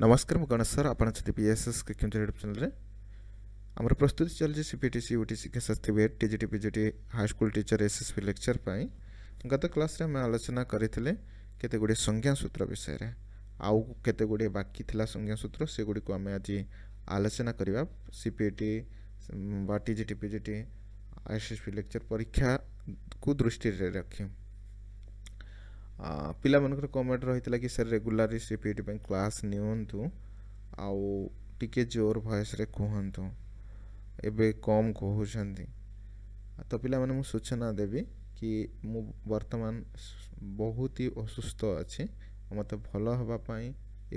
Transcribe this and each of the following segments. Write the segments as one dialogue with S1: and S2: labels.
S1: नमस्कार मुझे गणेश सर आपण अच्छा P S S cricket YouTube channel आम प्रस्तुति चलिए सीपीटी सी यूटी शिक्षा साथी BEd T G T P G T high school teacher S S P lecture पर गत क्लास आलोचना करते केते गुड़े संज्ञा सूत्र विषय आउ के गुड़े बाकी थिला संज्ञा सूत्र से गुड़क आम आज आलोचना करवा CPT T G T P G T S S P lecture परीक्षा को दृष्टि रखें ପିଲାମାନଙ୍କର କମେଣ୍ଟ ରହିଥିଲା କି ସାର୍ ରେଗୁଲାର ସିପିଇଟି ପାଇଁ କ୍ଲାସ୍ ନିଅନ୍ତୁ ଆଉ ଟିକେ ଜୋର ଭଏସ୍ରେ କୁହନ୍ତୁ ଏବେ କମ୍ କହୁଛନ୍ତି ତ ପିଲାମାନେ ମୁଁ ସୂଚନା ଦେବି କି ମୁଁ ବର୍ତ୍ତମାନ ବହୁତ ହି ଅସୁସ୍ଥ ଅଛି ମୋତେ ଭଲ ହେବା ପାଇଁ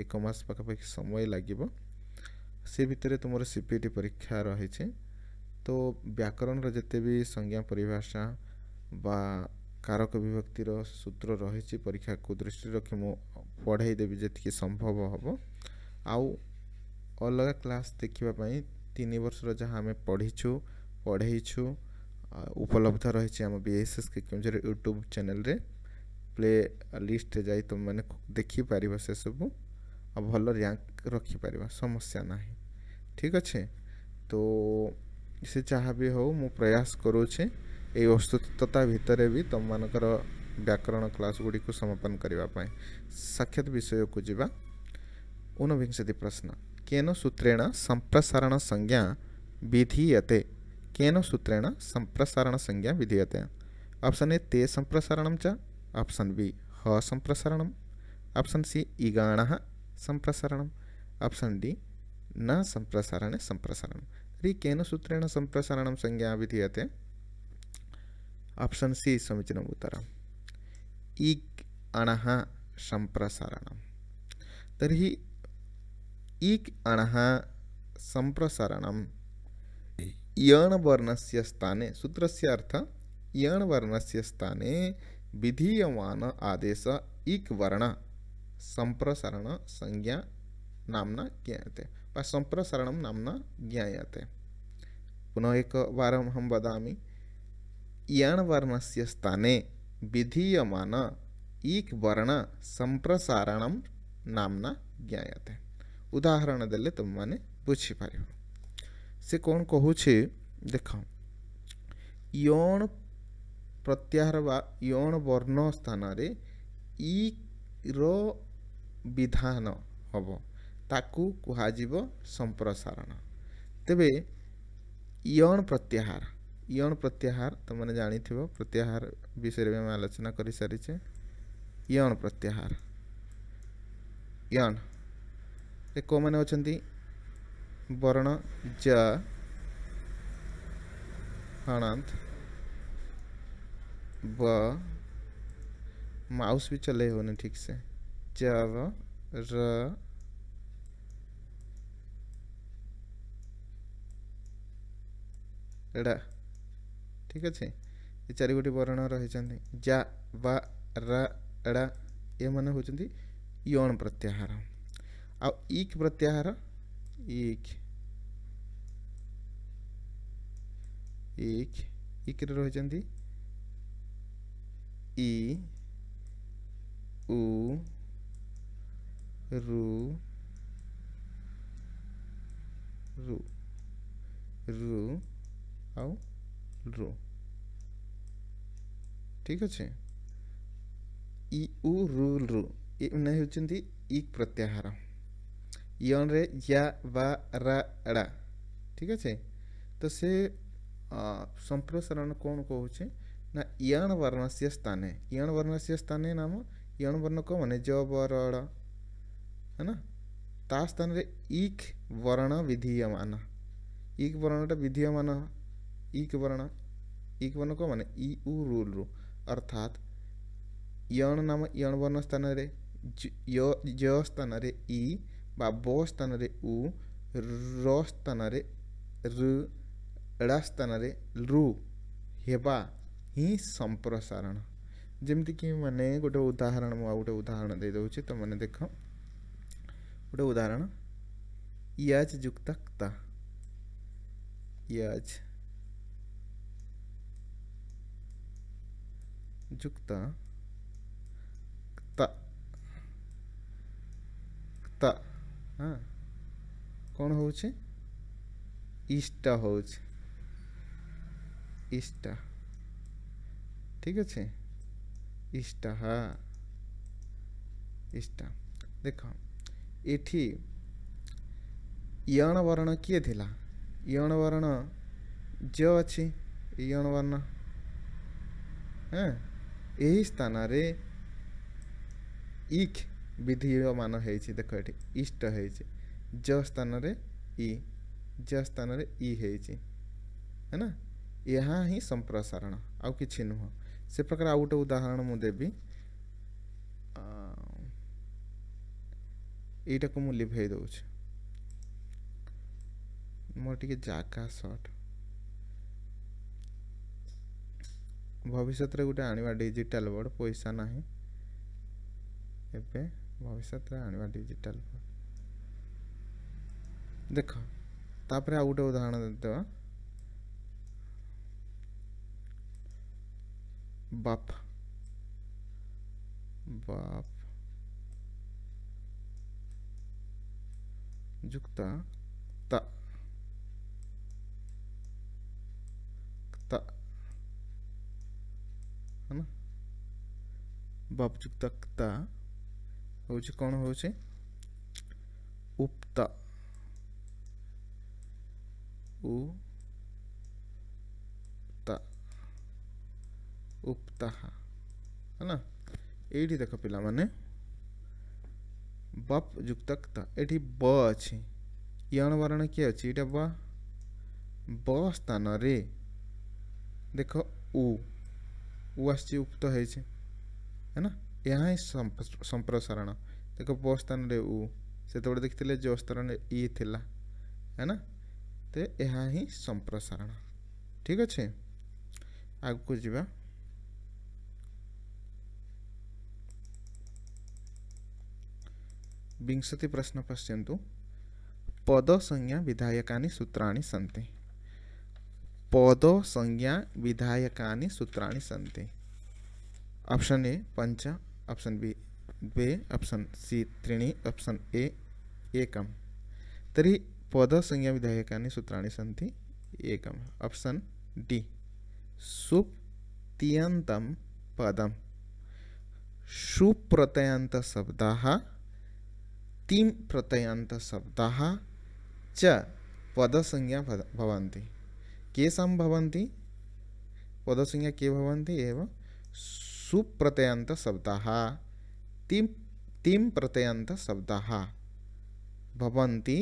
S1: ଏକ ମାସ ପାଖାପାଖି ସମୟ ଲାଗିବ ସେ ଭିତରେ ତୁମର ସିପିଇଟି ପରୀକ୍ଷା ରହିଛି ତ ବ୍ୟାକରଣର ଯେତେ ବି ସଂଜ୍ଞା ପରିଭାଷା ବା କାରକ ବିଭକ୍ତିର ସୂତ୍ର ରହିଛି ପରୀକ୍ଷାକୁ ଦୃଷ୍ଟିରେ ରଖି ମୁଁ ପଢ଼ାଇ ଦେବି ଯେତିକି ସମ୍ଭବ ହେବ ଆଉ ଅଲଗା କ୍ଲାସ୍ ଦେଖିବା ପାଇଁ ତିନି ବର୍ଷର ଯାହା ଆମେ ପଢ଼ିଛୁ ପଢ଼େଇଛୁ ଉପଲବ୍ଧ ରହିଛି ଆମ B S S K Keonjhar YouTube ଚ୍ୟାନେଲ୍ରେ ପ୍ଲେ ଲିଷ୍ଟରେ ଯାଇ ତୁମେମାନେ ଦେଖିପାରିବ ସେସବୁ ଆଉ ଭଲ ର୍ୟାଙ୍କ ରଖିପାରିବା ସମସ୍ୟା ନାହିଁ ଠିକ୍ ଅଛି ତ ସେ ଯାହା ବି ହଉ ମୁଁ ପ୍ରୟାସ କରୁଛି ଏହି भितर भी तुम ତୁମମାନଙ୍କର व्याकरण क्लास गुड़ी समापन करने साक्षात विषय को जवा ଊନବିଂଶତି प्रश्न କେନ सूत्रेण संप्रसारण संज्ञा ବିଧୀୟତେ केन सूत्रेण संप्रसारण संज्ञा विधीयते ऑप्शन ए ते संप्रसारण च ऑप्शन बी ह संप्रसारण ऑप्शन सी इगाण संप्रसारण ऑप्शन डी न संप्रसारणे संप्रसारण तरी केन संप्रसारण संज्ञा विधीयते ऑप्शन सी ಆಪ್ಷನ್ ಸಿ ಸಮೀಚೀನ ಉತ್ತರ ಈಕ್ ಅಣಃ ಸಂಪ್ರಸಾರಣ ತರ್ಹಿ ಈಕ್ ಅಣಃ ಸಂಪ್ರಸಾರಣ यणवर्णस्य स्थाने सूत्रस्य अर्थ से स्थाने विधीयम आदेश इक वर्ण संप्रसारण संज्ञा नामना ज्ञाते संप्रसारण नामना ज्ञाते पुनः एक बार हम बदामी यण स्थाने विधीयम ईक् वर्ण संप्रसारण नामना ज्ञायते उदाहरण दे तुमने बुझीपर से कौन कह देख प्रत्याहार यौन वर्ण स्थान विधान हम ताकू संप्रसारण तेरे यौन प्रत्याहार यण प्रत्याहार तुम तो जाथ प्रत्याहार विषय भी आलोचना कर सारी यण प्रत्याहार यण कौ मैंने अच्छा वर्ण ज हणंत ब माउस भी चल हो ठीक से ज र एड़ा ठीक अच्छे गोटी वर्ण रही जा वा रा ये मैंने होंगे यण प्रत्याहार आक प्रत्याहार इक इक रही इ उ रु रु रु রো ঠিক আছে ୟୁ ରୁଲ୍ରୁ ଏମାନେ ହେଉଛନ୍ତି ଇକ୍ ପ୍ରତ୍ୟାହାର ୟରେ ୟା ବା ରା ଏଡ଼ା ଠିକ୍ ଅଛି ତ ସେ ସମ୍ପ୍ରସାରଣ କ'ଣ କହୁଛି ନା ଇୟଣ ବର୍ଣ୍ଣସ୍ୟ ସ୍ଥାନେ ଇୟଣ ବର୍ଣ୍ଣସ୍ୟ ସ୍ଥାନେ ନାମ ଇୟଣ ବର୍ଣ୍ଣ କ'ଣ ଜ ବରଡ଼ ହେଲା ତା ସ୍ଥାନରେ ଇକ୍ ବର୍ଣ୍ଣ ବିଧୀୟମାନ ଇକ୍ ବର୍ଣ୍ଣଟା ବିଧୀୟମାନ इक वर्ण इक वर्ण कौन मान इू रूल रु अर्थात यण नाम यण वर्ण स्थान य स्थान इ स्थान उ र स्थान ऋड़ा स्थान रु हेबा हि संप्रसारण जमीक मैंने गोटे उदाहरण मुझे उदाहरण दे दूँ तो मैंने देख गोटे उदाहरण याज युक्ता याज যুক্তা তা তা হ্যাঁ କ'ଣ ହେଉଛି ଇଷ୍ଟା ହେଉଛି ଇଷ୍ଟା ଠିକ୍ ଅଛି ଇଷ୍ଟା ହା ଇଷ୍ଟା ଦେଖ ଏଠି ଇଅଣ ବର୍ଣ୍ଣ କିଏ ଥିଲା ଇଅଣ ବର୍ଣ୍ଣ ଜ ଅଛି ଇଅଣ ବର୍ଣ୍ଣ ହଁ ଏହି ସ୍ଥାନରେ ଇକ୍ ବିଧିୟମାନ ହେଇଛି ଦେଖ ଏଠି ଇଷ୍ଟ ହେଇଛି ଜ ସ୍ଥାନରେ ଇ ଜ ସ୍ଥାନରେ ଇ ହେଇଛି है ना ଏହା ହିଁ ସମ୍ପ୍ରସାରଣ ଆଉ କିଛି ନୁହଁ ସେ ପ୍ରକାର ଆଉ ଗୋଟେ ଉଦାହରଣ ମୁଁ ଦେବି ଏଇଟାକୁ ମୁଁ ଲିଭେଇ ଦେଉଛି ମୋର ଟିକେ ଜାଗା ସର୍ଟ भविष्य गोटे आजिटाल बोर्ड पैसा ना भविष्य आजिटाल बोर्ड देख तापर आ गए उदाहरण देवा बाप बाप जुक्ता है ना बापुक्तता हूँ कौन हो उप्त उ उपता है ना ये देख पाने बप युक्तक्ता ये ब अच्छी यण वर्ण किए अच्छी ये ब स्थान रे देखो उ ଉଆସିଛି ଉକ୍ତ ହେଇଛି है ना ଏହା ହିଁ ସମ୍ପ୍ରସାରଣ ଦେଖ ପ ସ୍ଥାନରେ ଉ ସେତେବେଳେ ଦେଖିଥିଲେ ଜ ସ୍ଥାନରେ ଇ ଥିଲା है ना ତ ଏହା ହିଁ ସମ୍ପ୍ରସାରଣ ଠିକ୍ ଅଛି ଆଗକୁ ଯିବା विंशति प्रश्न पश्यन्तु पदसंज्ञा विधायकानि सूत्राणि सन्ति पौधो संज्ञा विधायकानि सूत्रा सी ऑप्शन ए पंच ऑप्शन बी द्वे ऑप्शन सी त्रीण ऑप्शन ए एक तरी पौध संज्ञा पौधसंज्ञाविधायकानि सूत्रा सी एक ऑप्शन डी सुप्तियंत पदम सुप्तियन्तं शब्द सुप्रतयन्तशब्दाः तिं शब्द च पद संज्ञा भवन्ति केशं भवन्ति पदसंज्ञा के भवन्ति एव सुप्रत्ययन्तशब्दाः तिं तिं प्रत्ययन्तशब्दाः भवन्ति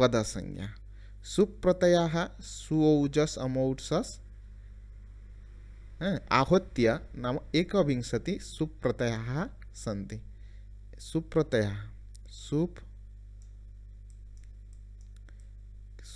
S1: पदसंज्ञा सुप्रत्ययः सुऔजस् अमौसस् आहत्य नाम एकविंशति सुप्रत्ययाः सन्ति सुप्रत्ययः सुप्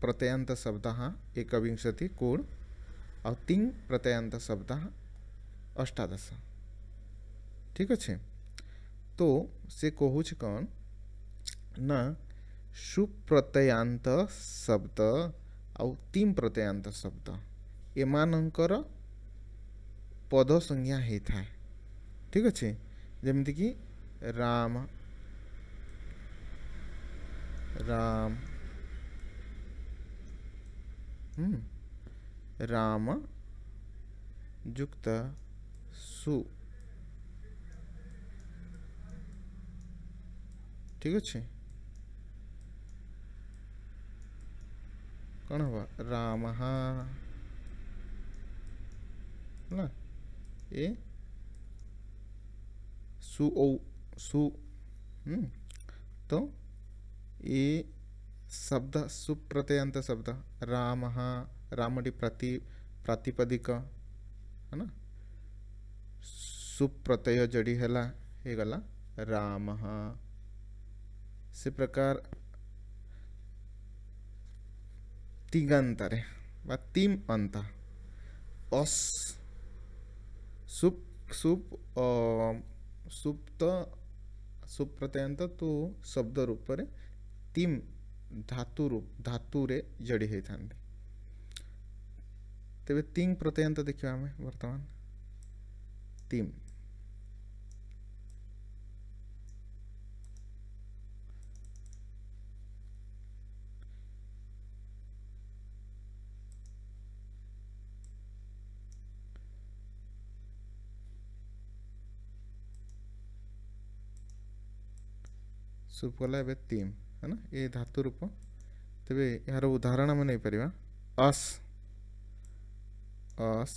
S1: प्रत्ययंत शब्द एक विंशति कोण और तीन प्रत्यंत शब्द अष्टादश ठीक अच्छे तो से कहूँ कौन ना सुप्रत्यांत शब्द आम प्रत्यांत शब्द एम पद संज्ञा होता है ठीक अच्छे जमीक राम राम రామ జుక్త సు ঠিক আছে କ'ଣ ହେବ ରାମଃ ହେଲା ଏ ସୁ ଔ ସୁ ତ ଏ శబ్ద సుప్రతయంత శబ్ద రామ రాముడి प्रति ప్రాతిపదిక है ना सुप्रत्यय जड़ी है गला राम से प्रकार तिगंतरे तीम अंत अस सुप सुप सुप्त सुप्रत्यंत तो शब्द रूप तीम धातु धातु जड़ी होता तेज तीन प्रत्यय तो देखा बर्तमान तीन सुपला एम है ना ये धातु रूप तेरे यार उदाहरण आम नहींपर अस अस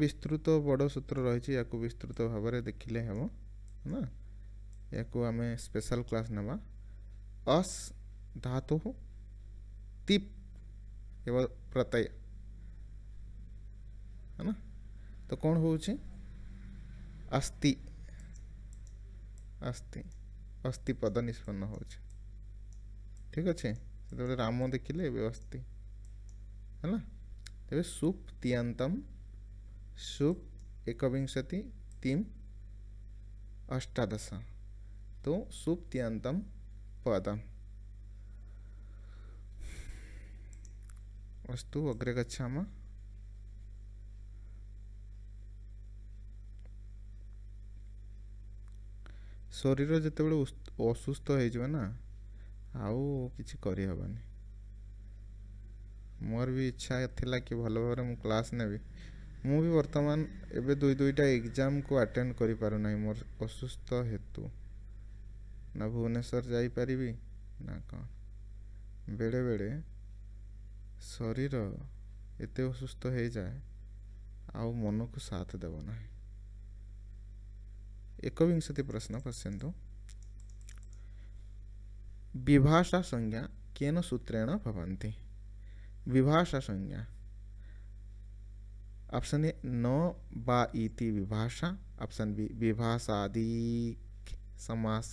S1: विस्तृत बड़ सूत्र रही विस्तृत भाव में देखने हम है ना या स्पेशल क्लास नवा अस धातु तिप केवल प्रत्यय है ना तो कौन हो अस्थि अस्थि अस्थि पद निष्पन्न हो ठीक अच्छे से तो राम देखिले ए अस्थि है ना तेज सुप तियांतम सुप एकविंशति तीम अष्टादश तो सुप तियांतम पदम वस्तु अग्रे गच्छाम शरीर जिते बड़े असुस्थ हो ना आबानी मोर भी इच्छा थिला कि भल भाव मु क्लास नेबी मु भी वर्तमान एबे दुई दुईटा एग्जाम को अटेंड कर पारना मोर असुस्थ हेतु ना भुवनेश्वर जापरि ना कौन बेले बेले ଶରୀର ଏତେ ଅସୁସ୍ଥ ହେଇଯାଏ ଆଉ ମନକୁ ସାଥ ଦେବ ନାହିଁ ଏକବିଂଶତି ପ୍ରଶ୍ନ ପଶ୍ୟନ୍ତୁ ବିଭାଷା ସଂଜ୍ଞା କେନ ସୂତ୍ରେଣ ଭବନ୍ତି विभाषा संज्ञा ऑप्शन ए न बा इति विभाषा ऑप्शन बी विभाषादि समास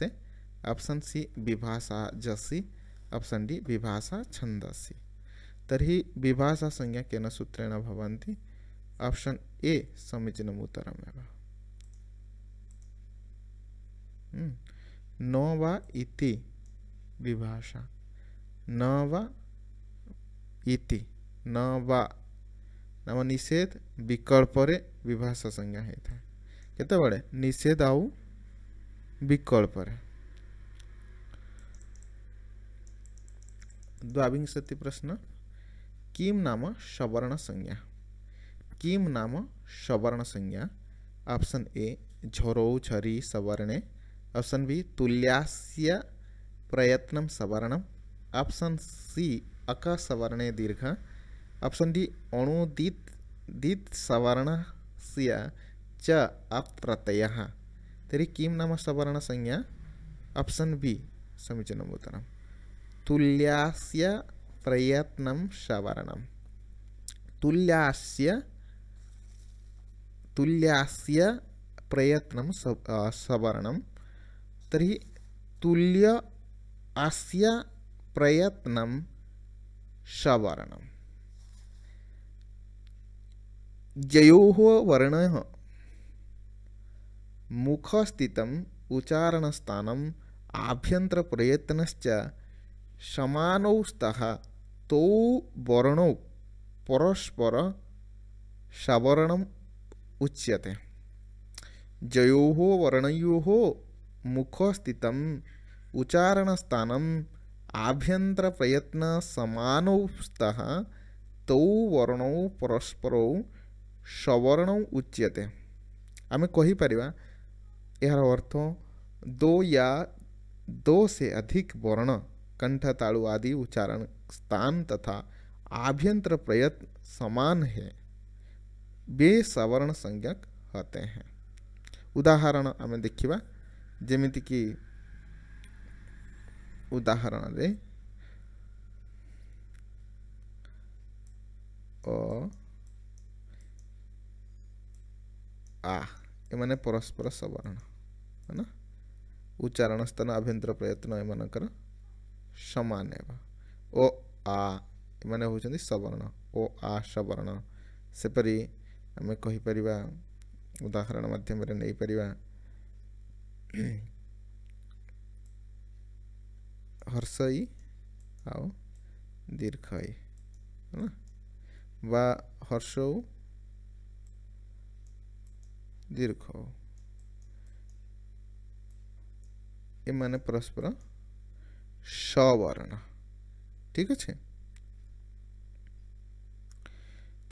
S1: ऑप्शन सी विभाषा जसी ऑप्शन डी विभाषा छंदसी तरी विभाषा संज्ञा के सूत्रेण भवन्ति ऑप्शन ए समीचीन उत्तर हम्म। नौ वा इति विभाषा न वा इति न वा नाम निषेध विकल्प विभाषा संज्ञा होता है केत बड़े निषेध आउ विकल्प द्वाविंशति प्रश्न किम नाम संज्ञा किम नाम संज्ञा ऑप्शन ए झोरौ झरी सवर्णे ऑप्शन बी तुल्यास्य प्रयत्न सवर्णम ऑप्शन सी अक सवर्णे दीर्घ ऑप्शन डी अणुदित दीत सवर्ण सिया च अप्रत्यय तरी किम नाम सवर्ण संज्ञा ऑप्शन बी समीचीनम् उत्तरं तुल्यास्य പ്രയത്നം ശവരണം തുല്യാസ്യ തുല്യാസ്യ പ്രയത്നം സവരണം തർഹി തുല്യ അസ്യ പ്രയത്നം ശവരണം ജയോ വർണ്ണ मुखस्थितम उच्चारणस्थानम आभ्यंतर प्रयत्नश्च समानौ स्तः तौ वर्ण परस्पर सवरण उच्यते जो वर्णयो मुखस्थित उच्चारणस्थन आभ्यंतर प्रयत्न सामन स्तः तौ वर्ण परस्पर सवर्ण उच्यते आम कहीपर यार अर्थ दो या दो से अधिक वर्ण कंठतालु आदि उच्चारण स्थान तथा आभ्यंतर प्रयत्न समान है वे सवर्ण संज्ञक होते हैं उदाहरण आम देखा जमीती कि उदाहरण रे ओ आ ये परस्पर सवर्ण है ना उच्चारण स्थान आभ्यंतर प्रयत्न ये सामान है ଓ ଆ ଏମାନେ ହେଉଛନ୍ତି ସବର୍ଣ୍ଣ ଓ ଆ ସବର୍ଣ୍ଣ ସେପରି ଆମେ କହିପାରିବା ଉଦାହରଣ ମାଧ୍ୟମରେ ନେଇପାରିବା ହର୍ଷଇ ଆଉ ଦୀର୍ଘଇ ହେଲା ବା ହର୍ଷଉ ଦୀର୍ଘ ଏମାନେ ପରସ୍ପର ସବର୍ଣ୍ଣ ठीक अच्छे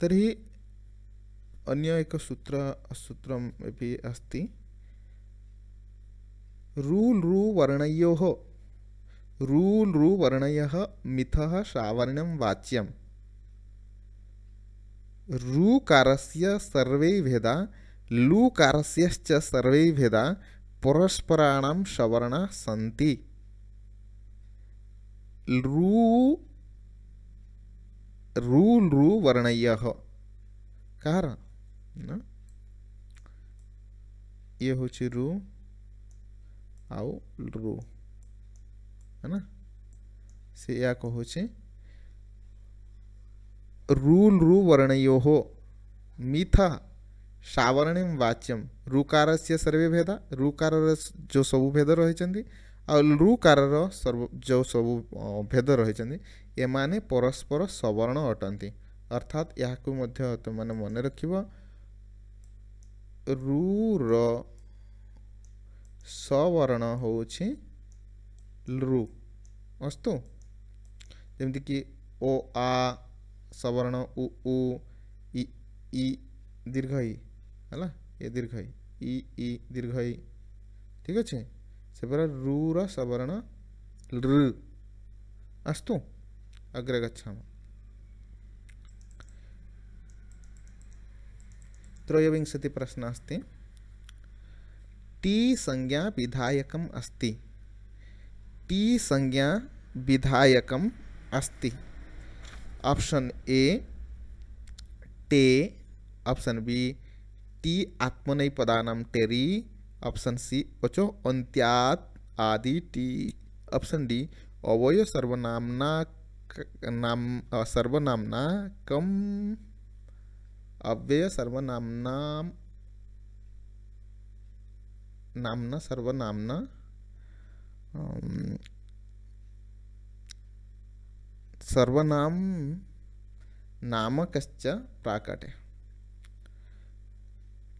S1: तर्हि अन्य एक सूत्र सूत्र अस्त रूल रूल् रु वर्णयोः रूल् रु वर्णयः मिथः श्रावर्ण्यं वाच्यं रूकारस्य सर्वे भेदा लूकारस्यश्च सर्वे भेदा परस्पराणां सवर्णाः सन्ति लू रूल् रु वर्णय्यः ये हूँ रु आउ रु है ना से या को होची रूल रु हो मिथा सावर्णिम वाच्यम से सर्वे भेद रुकारर जो सब भेद रहिचंदी आु कार जो सब भेद रही एमाने परस्पर सवर्ण अटंती अर्थात यह तुम मन रख रवर्ण होु अस्तु जमती कि ओ आ सवर्ण उ उ इ दीर्घ ई है ये दीर्घ ई दीर्घ ई ठीक अच्छे सेपर रूर सवर्ण लृ अस्तु अग्रे गच्छामः प्रश्न अस्त टी संज्ञा विधायक अस्त टी संज्ञा विधायक अस्त ऑप्शन ए टे ऑप्शन बी टी आत्मनेपदानां टेरी ऑप्शन सी ओचो अंत्यात आदि टी ऑप्शन डी अवय सर्वनामना नाम सर्वनामना कम अव्यय सर्वनामना नामना सर्वनामना सर्वनाम नाम कश्च प्राकटे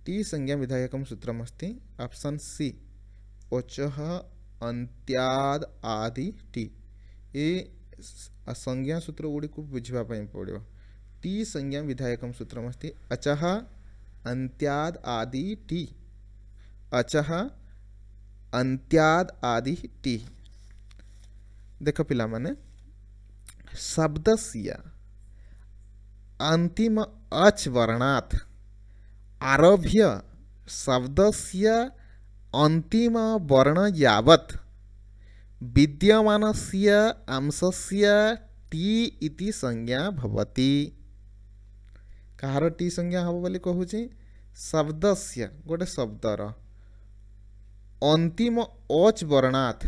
S1: टी संज्ञा विधायक सूत्रमस्ती ऑप्शन सी ओच अंत्याद आदि टी ए संज्ञा सूत्र गुड़ी बुझापी पड़ो टी संज्ञा विधायक सूत्रमस्ती अच अंत्याद आदि टी अच अंत्याद आदि टी देख पाने शब्द सिया अंतिम अच वर्णाथ आरभ्य शब्दस्य अन्तिमवर्ण यावत् विद्यमानस्य अंशस्य टी इति संज्ञा भवति କାହାର ଟି ସଂଜ୍ଞା ହେବ ବୋଲି କହୁଛି ଶବ୍ଦସ୍ୟ ଗୋଟେ ଶବ୍ଦର ଅନ୍ତିମ ଅଚ୍ ବର୍ଣାଥ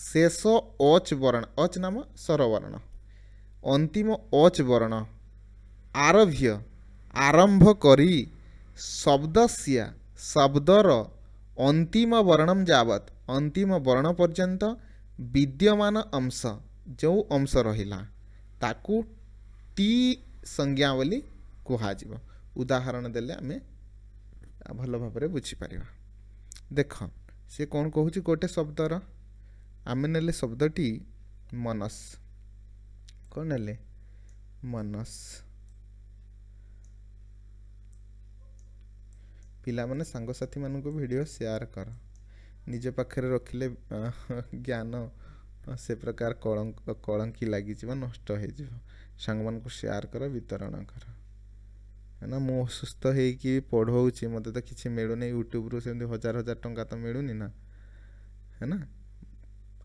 S1: ଶେଷ ଅଚ୍ ବର୍ଣ୍ଣ ଅଚ୍ ନାମ ସ୍ୱରବର୍ଣ୍ଣ ଅନ୍ତିମ ଅଚ୍ ବର୍ଣ୍ଣ ଆରଭ୍ୟ ଆରମ୍ଭ କରି ଶବ୍ଦସ୍ୟା ଶବ୍ଦର ଅନ୍ତିମ ବର୍ଣ୍ଣମ ଯାବତ୍ ଅନ୍ତିମ ବର୍ଣ୍ଣ ପର୍ଯ୍ୟନ୍ତ ବିଦ୍ୟମାନ ଅଂଶ ଯେଉଁ ଅଂଶ ରହିଲା ତାକୁ ଟି ସଂଜ୍ଞା ବୋଲି କୁହାଯିବ ଉଦାହରଣ ଦେଲେ ଆମେ ଭଲ ଭାବରେ ବୁଝିପାରିବା ଦେଖ ସେ କ'ଣ କହୁଛି ଗୋଟେ ଶବ୍ଦର ଆମେ ନେଲେ ଶବ୍ଦଟି ମନସ୍ କ'ଣ ନେଲେ ମନସ୍ पाने सांगसाथी मान को भिड सेयार कर निज पाखे रखिले ज्ञान से प्रकार कलंकी लग नष्ट सांग सेयार कर वितरण कर है ना मुस्थ हो पढ़ाऊँ मत तो किसी मिलूनी यूट्यूब्रु से हजार हजार टाँह तो मिलूनी ना है ना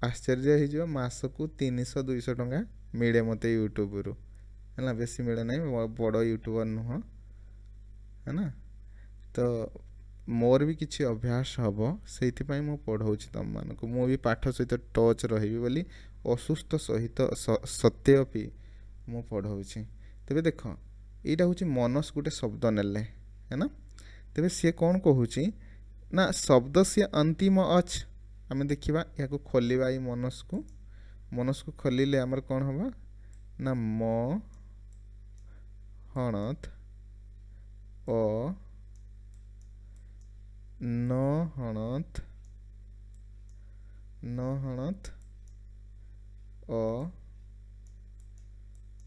S1: आश्चर्य होसकू तीन शौ दुई टाँह मिले मत यूट्यूब यूट्यूब्रुला बेस मिले ना बड़ यूट्यूबर नुह है ना ତ ମୋର ବି କିଛି ଅଭ୍ୟାସ ହେବ ସେଇଥିପାଇଁ ମୁଁ ପଢ଼ାଉଛି ତୁମମାନଙ୍କୁ ମୁଁ ବି ପାଠ ସହିତ ଟଚ୍ ରହିବି ବୋଲି ଅସୁସ୍ଥ ସହିତ ସତ୍ୟ ବି ମୁଁ ପଢ଼ାଉଛି ତେବେ ଦେଖ ଏଇଟା ହେଉଛି ମନସ ଗୋଟେ ଶବ୍ଦ ନେଲେ ହେ ନା ତେବେ ସିଏ କ'ଣ କହୁଛି ନା ଶବ୍ଦ ସିଏ ଅନ୍ତିମ ଅଛ୍ ଆମେ ଦେଖିବା ଏହାକୁ ଖୋଲିବା ଏଇ ମନସକୁ ମନସକୁ ଖୋଲିଲେ ଆମର କ'ଣ ହେବ ନା ମ ହଣତ ଅ no hanat no hanat o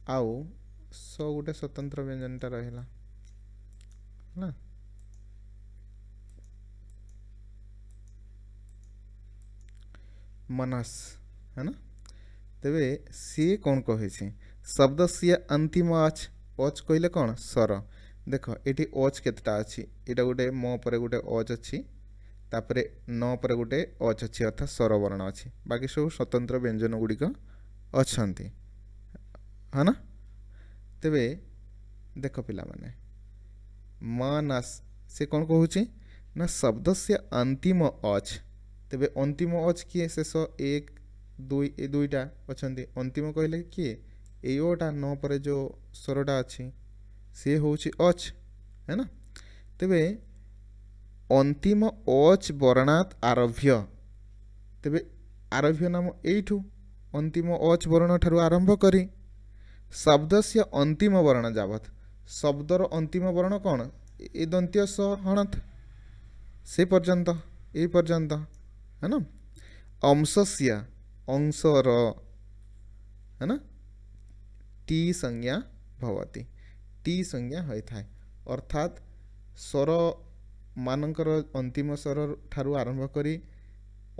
S1: au so gote swatantra vyanjan ta rahila hela मनस है ना तेरे सी कौन कहे शब्द सी अंतिम अच अच कहले कौन स्वर দেখ এটি অଚ୍ କେତେଟା ଅଛି ଏଇଟା ଗୋଟେ ମ ପରେ ଗୋଟେ ଅଚ୍ ଅଛି ତାପରେ ନ ପରେ ଗୋଟେ ଅଚ୍ ଅଛି ଅର୍ଥାତ ସ୍ୱରବର୍ଣ୍ଣ ଅଛି ବାକି ସବୁ ସ୍ୱତନ୍ତ୍ର ବ୍ୟଞ୍ଜନ ଗୁଡ଼ିକ ଅଛନ୍ତି ହଁ ନା ତେବେ ଦେଖ ପିଲାମାନେ মানাস সে কোন কহুছি না শব্দ সে অন্তিম অছ তেবে অন্তিম অছ কি শেষ এক দুই এ দুইটা অনেক অন্তিম কহিলে কি এই ওটা ন পরে যে স্বরটা অছি ସିଏ ହେଉଛି ଅଚ୍ ହେ ନା ତେବେ ଅନ୍ତିମ ଅଚ୍ ବର୍ଣ୍ଣାତ୍ ଆରଭ୍ୟ ତେବେ ଆରଭ୍ୟ ନାମ ଏଇଠୁ ଅନ୍ତିମ ଅଚ୍ ବର୍ଣ୍ଣ ଠାରୁ ଆରମ୍ଭ କରି ଶବ୍ଦସ୍ୟ ଅନ୍ତିମ ବର୍ଣ୍ଣ ଯାବତ୍ ଶବ୍ଦର ଅନ୍ତିମ ବର୍ଣ୍ଣ କ'ଣ ଏ ଦନ୍ତୀୟ ସହ ହଣତ୍ ସେ ପର୍ଯ୍ୟନ୍ତ ଏଇ ପର୍ଯ୍ୟନ୍ତ ହେ ନା ଅଂଶସ୍ୟା ଅଂଶର ହେ ନା ଟି ସଂଜ୍ଞା टी संज्ञा होता है अर्थात स्वर मानकर अंतिम स्वर ठारू आरंभ करी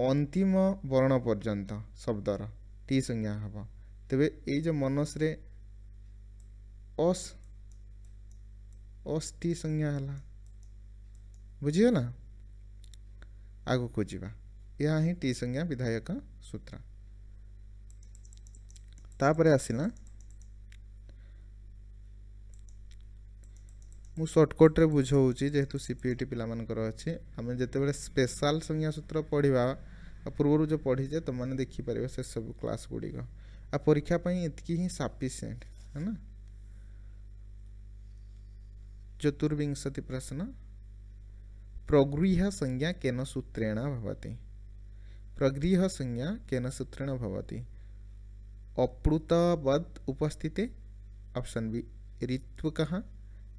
S1: अंतिम वर्ण पर्यंत शब्दर टी संज्ञा हम तेरे ये मनसरे अस अस टी संज्ञा है बुझेगा आग को जीवा यह ही टी संज्ञा विधायक सूत्र तापर आसला मुझे सर्टकट्रे बुझे जेहेतु सीपीईटी पी अच्छे आम जब स्पेशल संज्ञा सूत्र पढ़वा पूर्व जो पढ़ीजे तुम तो देखिपर से सब क्लास गुड़िक आ परीक्षापी इतक ही है ना चतुर्विंशति प्रश्न प्रगृह संज्ञा केन सूत्रेण भवती प्रगृह संज्ञा केन सूत्रेण भवती अप्लुतवद उपस्थिति ऑप्शन बी ऋत्व कहाँ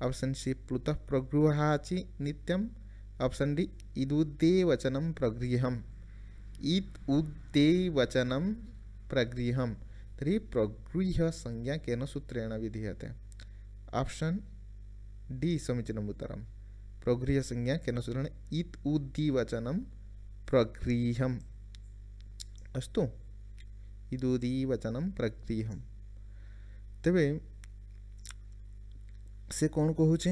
S1: ऑप्शन सी प्लुत प्रगृहाचि नित्यम ऑप्शन डी ईदुदे वचनम प्रगृह ईद उदे वचनम प्रगृहम तरी प्रगृह संज्ञा केन सूत्रेण विधीये ऑप्शन डी समीचीनम उत्तर प्रगृह संज्ञा केन सूत्रेण इत उदी वचनम प्रगृह अस्त ईदुदी वचनम प्रगृह तेरे से କ'ଣ କହୁଛି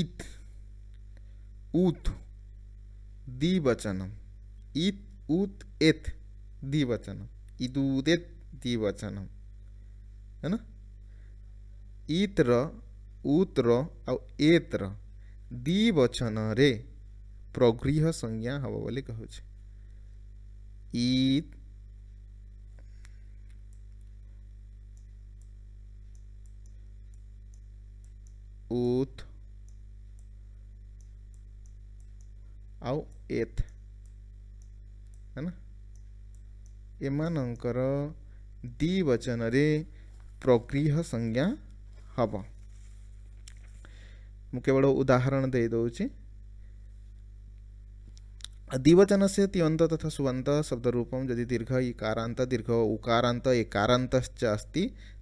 S1: इत उत ଉଥ୍ ଦ୍ୱିବଚନମ୍ ଇଥ୍ ଉଥ୍ ଏଥ୍ द्विवचनम इदूदेत द्विवचनम है ना ईत्र ऊत्र और एत्र रे प्रगृह संज्ञा हम बोले कहूँ ईत उथ एथ है ହେଲା ଏମାନଙ୍କର ଦ୍ୱିବଚନରେ ପ୍ରଗୃହ ସଂଜ୍ଞା ହେବ ମୁଁ କେବଳ ଉଦାହରଣ ଦେଇଦେଉଛି द्विवचन से त्यंत तथा सुवंत शब्द रूप यदि दीर्घ इकारात दीर्घ उकारांत एकारांत अस्त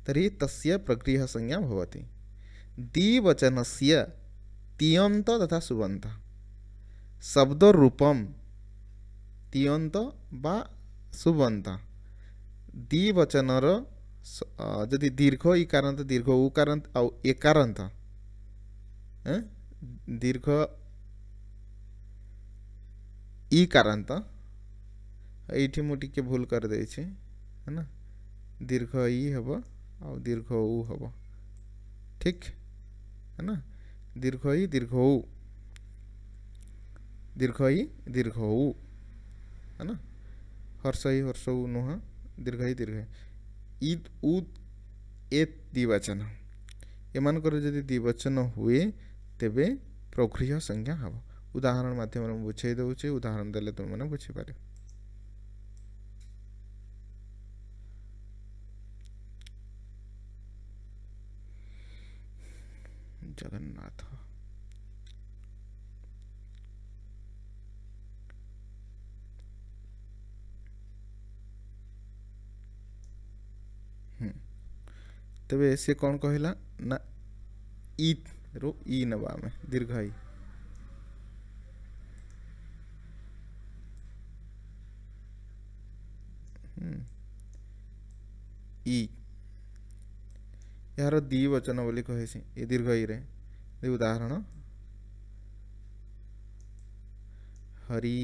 S1: तरी तस्य प्रगृह संज्ञा होती दिवचन से तियंत तथा सुबंत शब्द रूपम तीयंत बा सुबंत दिवचनर जदि दीर्घ इकारांत दीर्घ उकारांत आउ एकारांत दीर्घ इकारांत ये मुझे भूल करदे है ना दीर्घ इ हे आउ दीर्घ उ हे ठीक है ना दीर्घ ही दीर्घ हो दीर्घ ही दीर्घ हो है ना हर्ष ही हर्ष हो नुह दीर्घ ही दीर्घ ईद उद ए द्विवचन एम जी द्विवचन हुए तेज प्रगृह संज्ञा हाँ उदाहरण मध्यम बुझेदे उदाहरण देने तुम तो मैंने बुझीपार जगन्नाथ हम्म। तबे से कौन कहला ना ई रो ई नवा में दीर्घ हम्म। ई ई यार ଏହାର ଦ୍ୱିବଚନ ବୋଲି କହିଛି ଏ ଦୀର୍ଘ उदाहरण हरी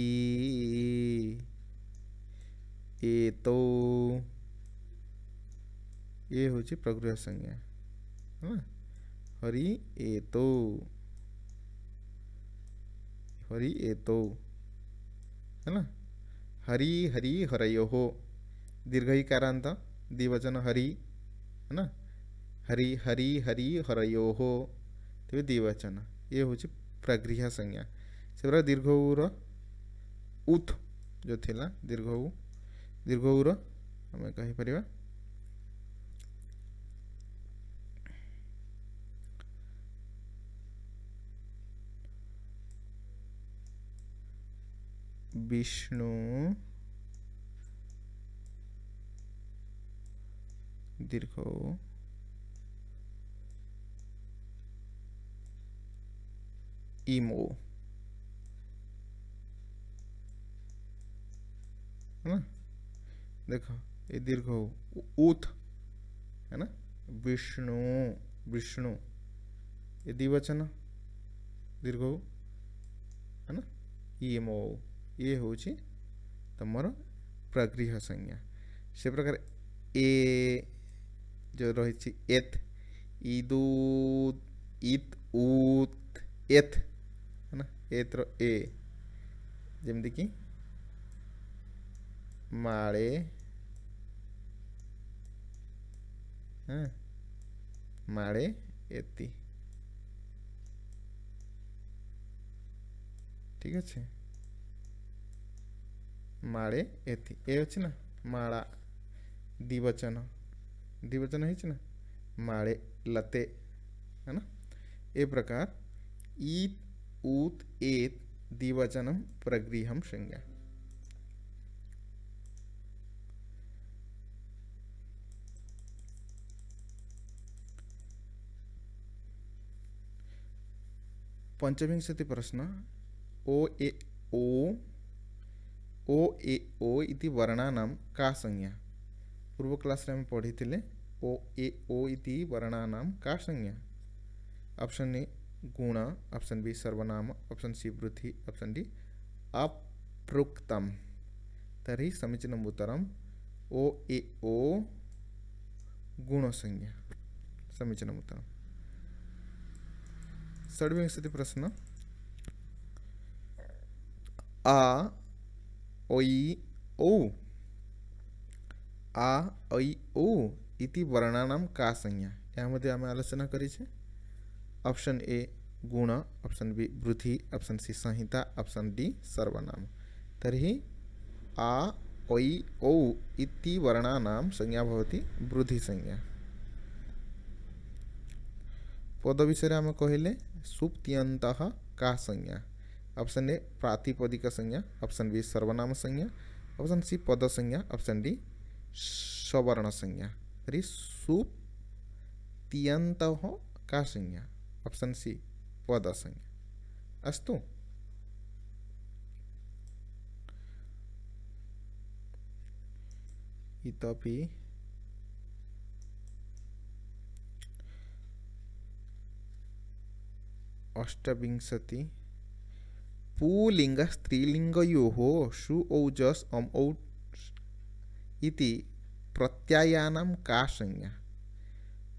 S1: ए तो ये हूँ प्रगृह संज्ञा है हरि एतो हरि तो है ना हरी हरि हरयो दीर्घ ही कारांत द्विवचन हरी है ना हरि हरि हरि हर यो हो तेज द्विवचन ये हूँ प्रगृह संज्ञा से पर दीर्घ उथ जो थिला दीर्घ दीर्घ आम कहीपर विष्णु दीर्घ emo है ना देखो ये दीर्घ हो ऊथ है ना विष्णु विष्णु ये द्विवचन दीर्घ है ना इमो ये हूँ तुम प्रगृह संज्ञा से प्रकार ए जो रही एथ इदूत इत ऊत एथ ଏଥର ଏ ଯେମିତିକି ମାଳେ ହଁ ମାଳେ ଏତି ঠিক আছে মাড়ে এথি এ হচ্ছে না মাড়া দ্বিবচন দ্বিবচন হয়েছে না মাড়ে লতে है ना ये प्रकार ई ऊत एत द्विवचनं प्रगृह संज्ञा पंचविंशति प्रश्न ओ ए ओ ओ ए ओ इति वर्णानां का संज्ञा पूर्व क्लास में पढ़ी ओ ए ओ इति वर्णानां का संज्ञा ऑप्शन ए गुणा ऑप्शन बी सर्वनाम ऑप्शन सी वृद्धि ऑप्शन डी अप्रोक्तम तरी समीचीन उत्तर ओ ए ओ संज्ञा समीचीन उत्तर षड्विंशति प्रश्न आ ओई ओ आ ओई ओ इति वर्णानां का संज्ञा यामध्ये आम आलोचना करी ऑप्शन ए गुण ऑप्शन बी वृद्धि ऑप्शन सी संहिता ऑप्शन डी सर्वनाम तरी आ ओई ओ इति वर्णानाम संज्ञा होती वृद्धि संज्ञा पद विषय आम कहले सुप्तियंत का संज्ञा ऑप्शन ए प्रातिपदिक संज्ञा ऑप्शन बी सर्वनाम संज्ञा ऑप्शन सी पद संज्ञा ऑप्शन डी सवर्ण संज्ञा तरी सुप्तियंत का संज्ञा ऑप्शन सी पदसंज्ञा अस्तु इतपि अष्टविंशति पुलिंग स्त्रीलिंगयो सु अम इति प्रत्यायानां का संज्ञा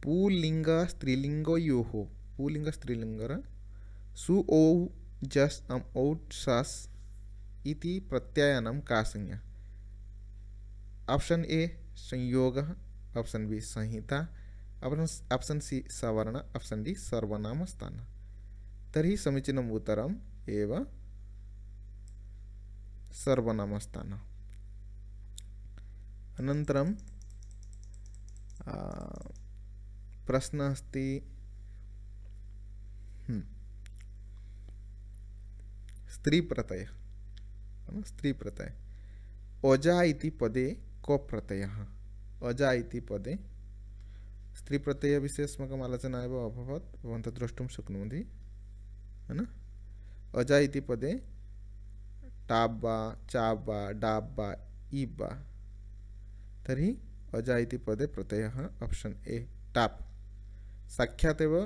S1: पुलिंग स्त्रीलिंगयो पुलिंग स्त्रीलिंग సు ఓ జస్ అం ఔట్ సాస్ ఇది ప్రత్యయనం ऑप्शन ए संयोग ऑप्शन बी संहिता ऑप्शन सी सवर्ण ऑप्शन डी सर्वनाम स्थान तरी समीचीन उत्तर एव सर्वनाम स्थान अनन्तरं प्रश्न अस्ट स्त्री प्रत्यय है ना स्त्री प्रत्यय ओजा इति पदे को प्रत्यय अजा इति पदे स्त्री प्रत्यय विषय अस्माकम् आलोचना एव अभवत् भवन्तः द्रष्टुं शक्नुवन्ति है ना अजा इति पदे टाब् वा चाब् वा डाब् वा इब् वा तर्हि अजा इति पदे प्रत्ययः आप्शन् ए टाप् साक्षात् एव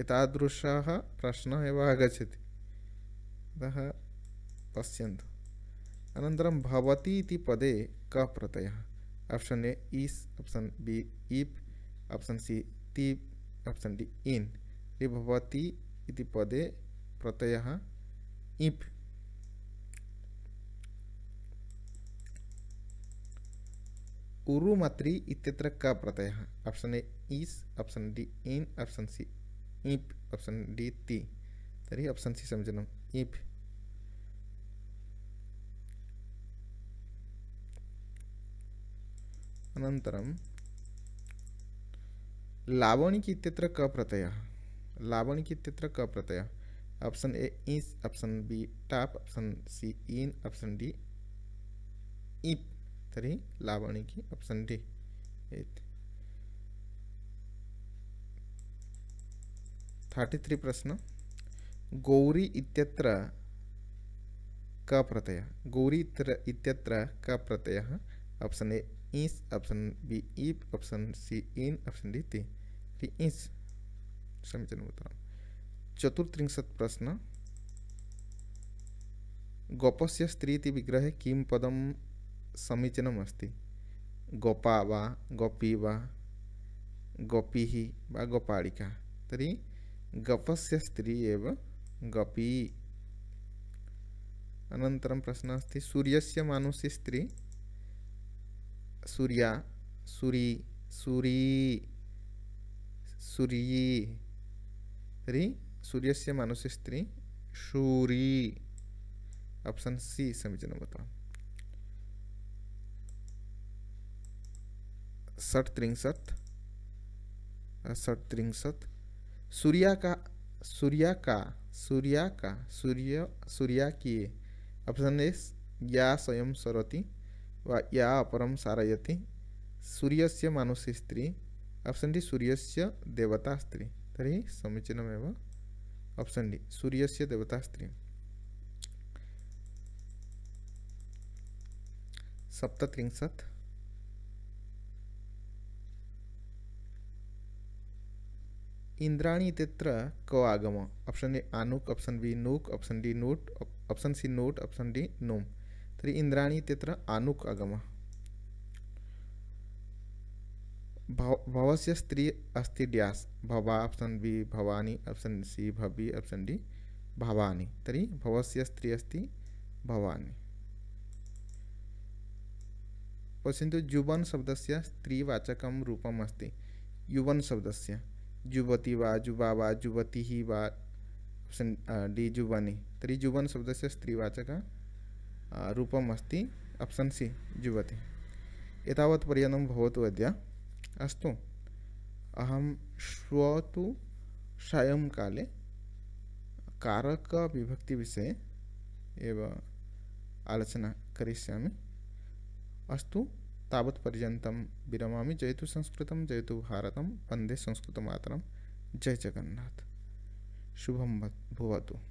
S1: एतादृशः प्रश्नः एव आगच्छति अतः पश्यन्तु अनन्तरं भवति इति पदे कः प्रत्ययः आप्षन् ए ईस् आप्षन् बि ईप् आप्षन् सि ती आप्षन् डि इन् रि भवति इति पदे प्रत्ययः इप् उरुमात्रि इत्यत्र कः प्रत्ययः ऑप्शन ए ईस् आप्षन् डि इन् आप्षन् सि इप् आप्षन् डि ति तर्हि आप्षन् सि समीचीनम् इप् लावणी की इत्यत्र क प्रत्यय लावणी की इत्यत्र क प्रत्यय ऑप्शन ए इस ऑप्शन बी टाप ऑप्शन सी इन ऑप्शन डी इप् तरी लावणी की ऑप्शन डी थर्टी थ्री प्रश्न गौरी इत्यत्र क प्रत्यय गौरी इत्यत्र क प्रत्यय ऑप्शन ए इस ऑप्शन बी ईप ऑप्शन सी इन ऑप्शन डी ती ईस समीचीन उत्तर चतुर्त्रिंशत् प्रश्न गोपस्य स्त्रीति विग्रहे किं पदं समीचीनम् अस्ति गोपा वा गोपी वा गोपी वा गोपालिका तरी गपस्य स्त्री एव गपी अनन्तरं प्रश्नः अस्ति सूर्यस्य मानुषी स्त्री सूर्या सूरी सूरी सूरी तरी सूर्य से मनुष्य स्त्री सूरी ऑप्शन सी समीचीन बताओ षट त्रिंसत षट त्रिंसत सूर्या का सूर्या का सूर्या का सूर्य सूर्या किए ऑप्शन ए या स्वयं सरती या अपरम सूर्य से मनुष्य स्त्री ऑप्शन डी सूर्य से देवता स्त्री तरी समीचीनमे ऑप्शन डी सूर्य से देवता स्त्री सप्तत्रिंशत् इंद्राणी तेत्र क आगम ऑप्शन ए आनुक ऑप्शन बी नूक ऑप्शन डी नोट ऑप्शन सी नोट ऑप्शन डी नोम तरी इंद्राणी तत्र आनुक अगम भव भवस्य स्त्री अस्ति ड्यास भवा ऑप्शन बी भवानी ऑप्शन सी भवि ऑप्शन डी भवानी तर्हि भवस्य स्त्री अस्ति भवानी जुवन शब्द से स्त्रीवाचक रूपम् युवन शब्द से युवती वा युवा वा ही वा ऑप्शन डी जुवनी तरी जुवन शब्द से स्त्रीवाचक रूपम् अस्ति आप्सन् सि युवति एतावत् पर्यन्तं भवतु अद्य अस्तु अहं श्व तु सायङ्काले कारकविभक्तिविषये एव आलोचना करिष्यामि अस्तु जय तो विरमामि जयतु संस्कृत जयतु भारतं वन्दे संस्कृतमातरं जय जगन्नाथ शुभं भवतु